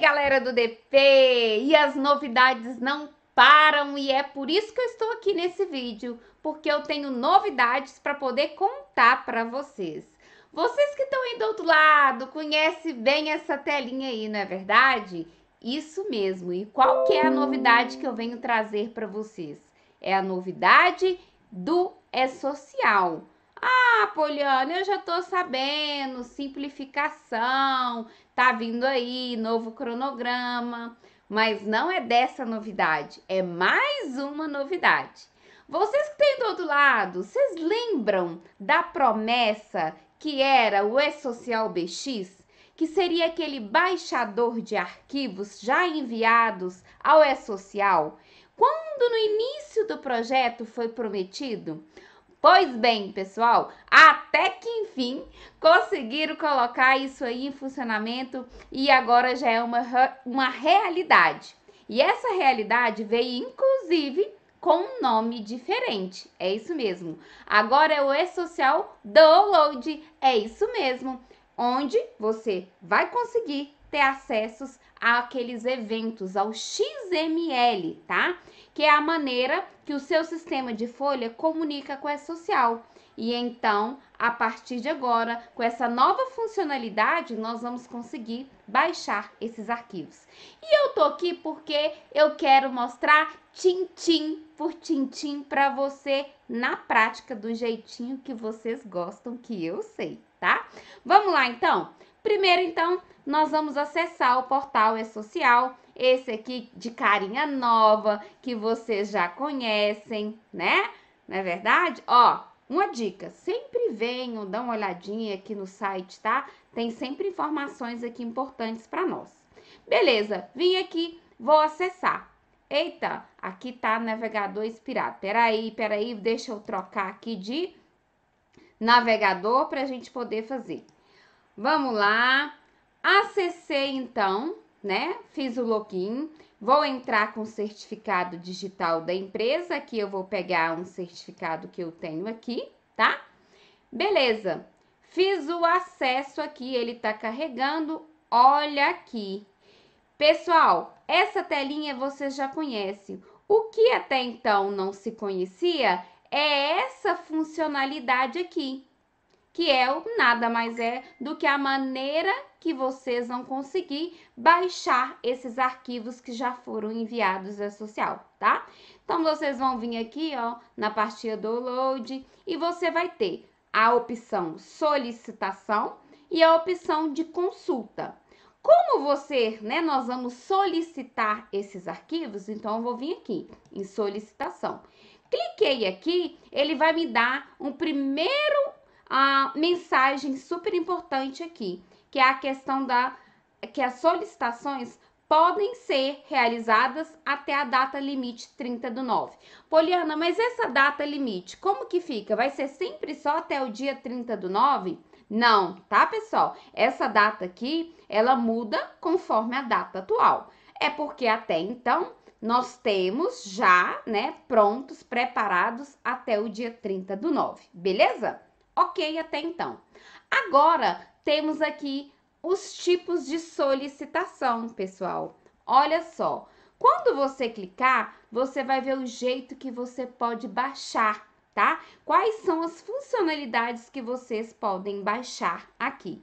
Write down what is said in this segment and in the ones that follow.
galera do DP! E as novidades não param e é por isso que eu estou aqui nesse vídeo, porque eu tenho novidades para poder contar para vocês. Vocês que estão aí do outro lado, conhecem bem essa telinha aí, não é verdade? Isso mesmo. E qual que é a novidade que eu venho trazer para vocês? É a novidade do é social. Ah, Poliana, eu já tô sabendo, simplificação, tá vindo aí, novo cronograma. Mas não é dessa novidade, é mais uma novidade. Vocês que têm do outro lado, vocês lembram da promessa que era o E-Social BX? Que seria aquele baixador de arquivos já enviados ao E-Social? Quando no início do projeto foi prometido, Pois bem, pessoal, até que enfim conseguiram colocar isso aí em funcionamento e agora já é uma, uma realidade. E essa realidade veio inclusive com um nome diferente. É isso mesmo. Agora é o E-Social Download. É isso mesmo. Onde você vai conseguir ter acessos àqueles eventos, ao XML, tá? que é a maneira que o seu sistema de folha comunica com a social. E então, a partir de agora, com essa nova funcionalidade, nós vamos conseguir baixar esses arquivos. E eu tô aqui porque eu quero mostrar tintim por tintim para você na prática do jeitinho que vocês gostam, que eu sei, tá? Vamos lá então. Primeiro então, nós vamos acessar o portal Esocial social esse aqui de carinha nova, que vocês já conhecem, né? Não é verdade? Ó, uma dica, sempre venham, dá uma olhadinha aqui no site, tá? Tem sempre informações aqui importantes para nós. Beleza, vim aqui, vou acessar. Eita, aqui tá navegador inspirado. Peraí, peraí, deixa eu trocar aqui de navegador para a gente poder fazer. Vamos lá. Acessei então, né? Fiz o login, vou entrar com o certificado digital da empresa, aqui eu vou pegar um certificado que eu tenho aqui, tá? Beleza. Fiz o acesso aqui, ele tá carregando. Olha aqui. Pessoal, essa telinha você já conhece. O que até então não se conhecia é essa funcionalidade aqui que é o nada mais é do que a maneira que vocês vão conseguir baixar esses arquivos que já foram enviados à social, tá? Então vocês vão vir aqui, ó, na pastinha download e você vai ter a opção solicitação e a opção de consulta. Como você, né, nós vamos solicitar esses arquivos, então eu vou vir aqui em solicitação. Cliquei aqui, ele vai me dar um primeiro a mensagem super importante aqui, que é a questão da que as solicitações podem ser realizadas até a data limite 30 do 9. Poliana, mas essa data limite, como que fica? Vai ser sempre só até o dia 30 do 9? Não, tá, pessoal? Essa data aqui, ela muda conforme a data atual. É porque até então nós temos já, né, prontos, preparados até o dia 30 do 9, beleza? Ok até então. Agora temos aqui os tipos de solicitação, pessoal. Olha só, quando você clicar, você vai ver o jeito que você pode baixar, tá? Quais são as funcionalidades que vocês podem baixar aqui.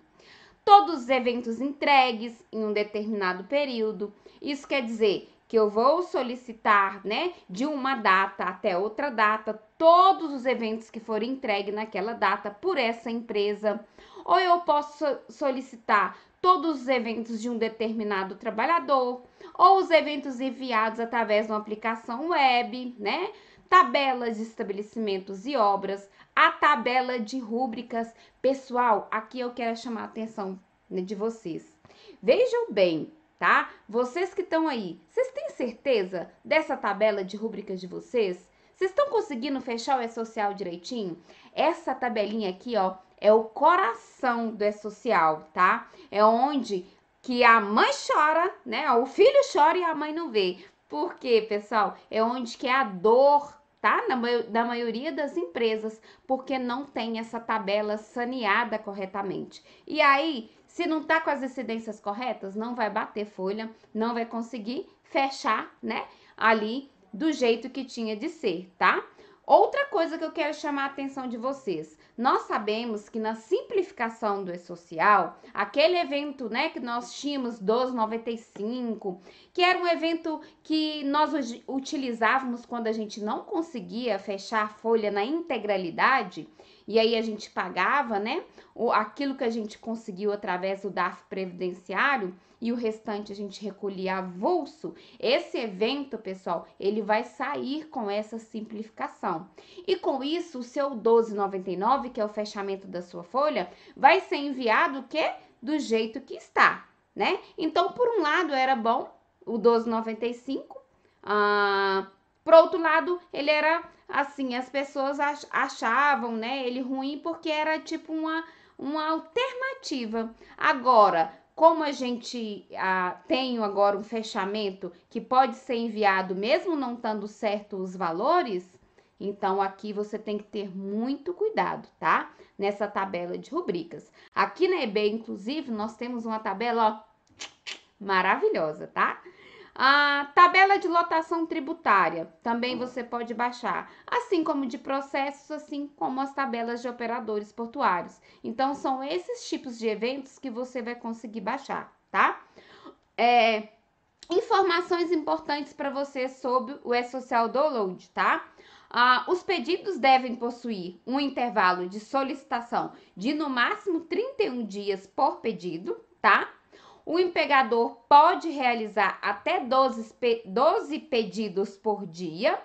Todos os eventos entregues em um determinado período. Isso quer dizer que eu vou solicitar, né, de uma data até outra data, todos os eventos que forem entregue naquela data por essa empresa, ou eu posso solicitar todos os eventos de um determinado trabalhador, ou os eventos enviados através de uma aplicação web, né? Tabelas de estabelecimentos e obras, a tabela de rúbricas. Pessoal, aqui eu quero chamar a atenção né, de vocês. Vejam bem, tá? Vocês que estão aí, vocês têm certeza dessa tabela de rúbricas de vocês? Vocês estão conseguindo fechar o E-Social direitinho? Essa tabelinha aqui, ó, é o coração do E-Social, tá? É onde que a mãe chora, né? O filho chora e a mãe não vê. Por quê, pessoal? É onde que é a dor tá? Na, maioria das empresas, porque não tem essa tabela saneada corretamente. E aí, se não tá com as incidências corretas, não vai bater folha, não vai conseguir fechar, né? Ali do jeito que tinha de ser, tá? Outra coisa que eu quero chamar a atenção de vocês. Nós sabemos que na simplificação do E-Social, aquele evento né, que nós tínhamos dos 95, que era um evento que nós utilizávamos quando a gente não conseguia fechar a folha na integralidade, e aí a gente pagava, né? O, aquilo que a gente conseguiu através do DAF previdenciário e o restante a gente recolhia avulso. Esse evento, pessoal, ele vai sair com essa simplificação. E com isso, o seu 12,99, que é o fechamento da sua folha, vai ser enviado o quê? Do jeito que está, né? Então, por um lado era bom o 12,95, ah, por outro lado, ele era assim, as pessoas achavam, né, ele ruim porque era tipo uma, uma alternativa. Agora, como a gente ah, tem agora um fechamento que pode ser enviado mesmo não estando certo os valores, então aqui você tem que ter muito cuidado, tá? Nessa tabela de rubricas. Aqui na EB, inclusive, nós temos uma tabela ó, maravilhosa, tá? A tabela de lotação tributária também uhum. você pode baixar, assim como de processos, assim como as tabelas de operadores portuários. Então, são esses tipos de eventos que você vai conseguir baixar, tá? É, informações importantes para você sobre o E-Social Download, tá? Ah, os pedidos devem possuir um intervalo de solicitação de no máximo 31 dias por pedido, tá? O empregador pode realizar até 12, 12 pedidos por dia,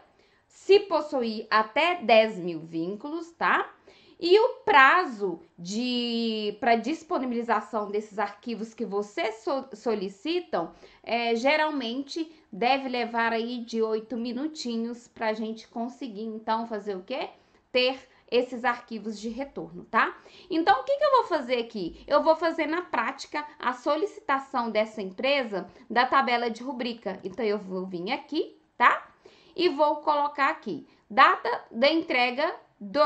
se possuir até 10 mil vínculos, tá? E o prazo de para disponibilização desses arquivos que vocês so, solicitam é, geralmente deve levar aí de oito minutinhos para a gente conseguir então fazer o quê? Ter esses arquivos de retorno, tá? Então, o que, que eu vou fazer aqui? Eu vou fazer na prática a solicitação dessa empresa da tabela de rubrica. Então, eu vou vir aqui, tá? E vou colocar aqui, data da entrega do,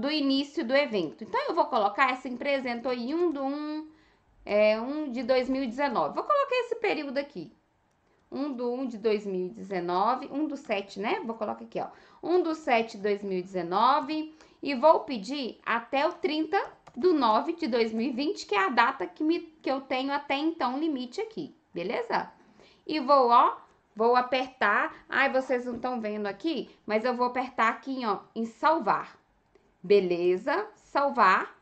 do início do evento. Então, eu vou colocar essa empresa entrou em 1 de 1, é, 1 de 2019. Vou colocar esse período aqui, 1 do 1 de 2019, 1 do 7, né? Vou colocar aqui, ó. 1 do 7 de 2019 e vou pedir até o 30 do 9 de 2020, que é a data que, me, que eu tenho até então limite aqui, beleza? E vou, ó, vou apertar, ai, vocês não estão vendo aqui, mas eu vou apertar aqui, ó, em salvar, beleza? Salvar.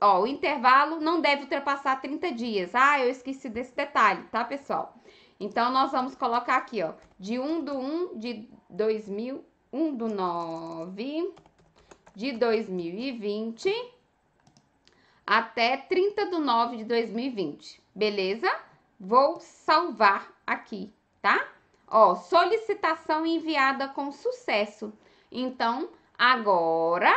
Ó, o intervalo não deve ultrapassar 30 dias. Ah, eu esqueci desse detalhe, tá, pessoal? Então, nós vamos colocar aqui, ó, de 1 do 1 de 2000, 1 do 9 de 2020 até 30 de 9 de 2020, beleza? Vou salvar aqui, tá? Ó, solicitação enviada com sucesso. Então, agora,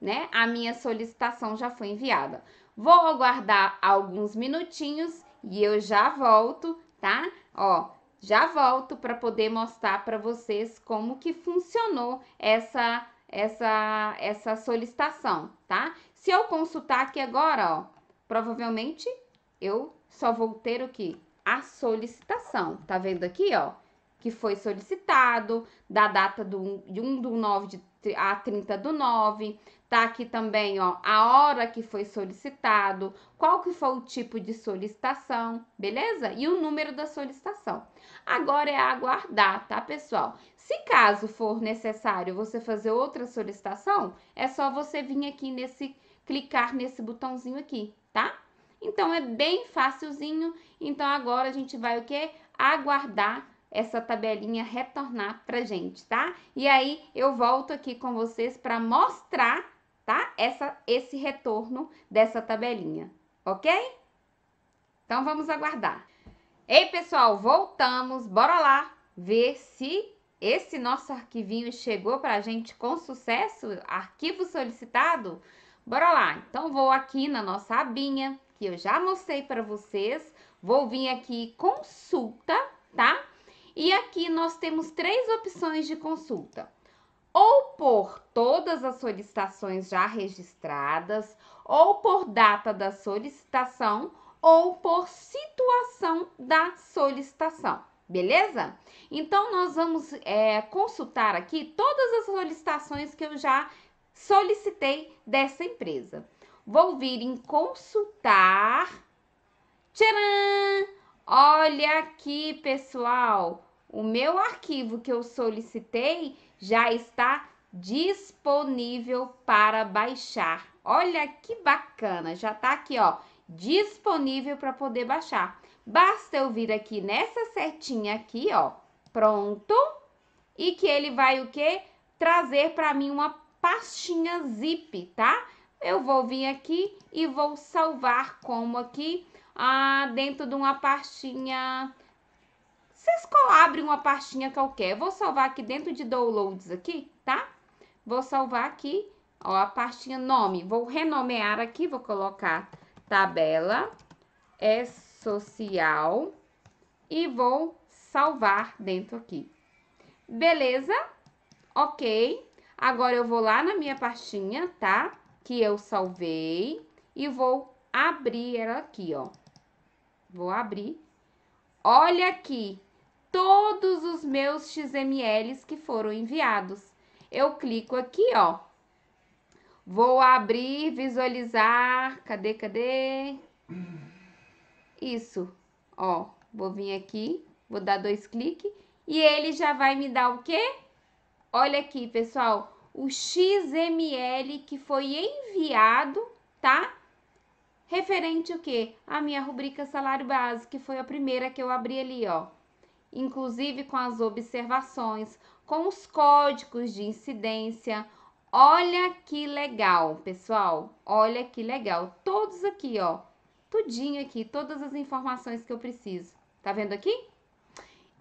né, a minha solicitação já foi enviada. Vou aguardar alguns minutinhos e eu já volto, tá? Ó, já volto para poder mostrar para vocês como que funcionou essa essa, essa solicitação, tá? Se eu consultar aqui agora, ó, provavelmente eu só vou ter o que? A solicitação, tá vendo aqui, ó? Que foi solicitado, da data do, de 1 de 9 de a 30 do 9, tá aqui também, ó, a hora que foi solicitado, qual que foi o tipo de solicitação, beleza? E o número da solicitação. Agora é aguardar, tá, pessoal? Se caso for necessário você fazer outra solicitação, é só você vir aqui nesse clicar nesse botãozinho aqui, tá? Então é bem facilzinho. Então agora a gente vai o que? Aguardar essa tabelinha retornar pra gente, tá? E aí eu volto aqui com vocês para mostrar, tá? Essa, esse retorno dessa tabelinha, ok? Então vamos aguardar. Ei, pessoal, voltamos. Bora lá ver se esse nosso arquivinho chegou para a gente com sucesso, arquivo solicitado? Bora lá. Então, vou aqui na nossa abinha, que eu já mostrei para vocês. Vou vir aqui consulta, tá? E aqui nós temos três opções de consulta. Ou por todas as solicitações já registradas, ou por data da solicitação, ou por situação da solicitação, beleza? Então, nós vamos é, consultar aqui todas as solicitações que eu já solicitei dessa empresa. Vou vir em consultar. Tcharam! Olha aqui, pessoal! o meu arquivo que eu solicitei já está disponível para baixar. Olha que bacana, já está aqui, ó, disponível para poder baixar. Basta eu vir aqui nessa setinha aqui, ó, pronto, e que ele vai o quê? Trazer para mim uma pastinha zip, tá? Eu vou vir aqui e vou salvar como aqui, ah, dentro de uma pastinha vocês abrem uma pastinha qualquer. Vou salvar aqui dentro de downloads aqui, tá? Vou salvar aqui, ó, a pastinha nome. Vou renomear aqui, vou colocar tabela é social e vou salvar dentro aqui. Beleza? Ok. Agora eu vou lá na minha pastinha, tá? Que eu salvei e vou abrir ela aqui, ó. Vou abrir. Olha aqui, todos os meus XMLs que foram enviados. Eu clico aqui, ó. Vou abrir, visualizar. Cadê, cadê? Isso, ó. Vou vir aqui, vou dar dois cliques e ele já vai me dar o quê? Olha aqui, pessoal, o XML que foi enviado, tá? Referente o quê? A minha rubrica salário base, que foi a primeira que eu abri ali, ó inclusive com as observações, com os códigos de incidência. Olha que legal, pessoal. Olha que legal. Todos aqui, ó. Tudinho aqui, todas as informações que eu preciso. Tá vendo aqui?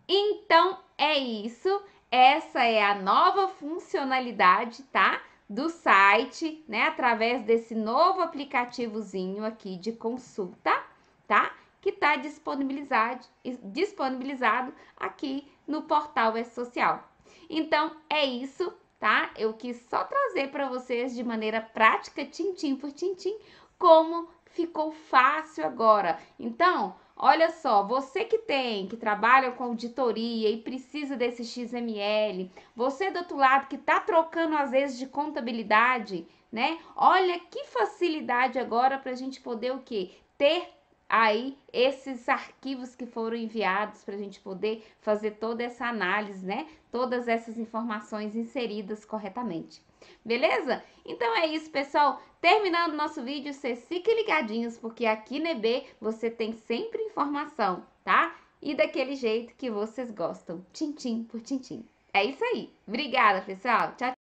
Então é isso. Essa é a nova funcionalidade, tá? Do site, né? Através desse novo aplicativozinho aqui de consulta, tá? que está disponibilizado, disponibilizado aqui no portal S Social. Então é isso, tá? Eu quis só trazer para vocês de maneira prática, tintim por tintim, como ficou fácil agora. Então, olha só, você que tem, que trabalha com auditoria e precisa desse XML, você do outro lado que está trocando às vezes de contabilidade, né? Olha que facilidade agora para a gente poder o quê? Ter aí esses arquivos que foram enviados para a gente poder fazer toda essa análise, né? Todas essas informações inseridas corretamente. Beleza? Então é isso, pessoal. Terminando nosso vídeo, vocês fiquem ligadinhos, porque aqui no EB você tem sempre informação, tá? E daquele jeito que vocês gostam, tintim por tintim. É isso aí. Obrigada, pessoal. Tchau.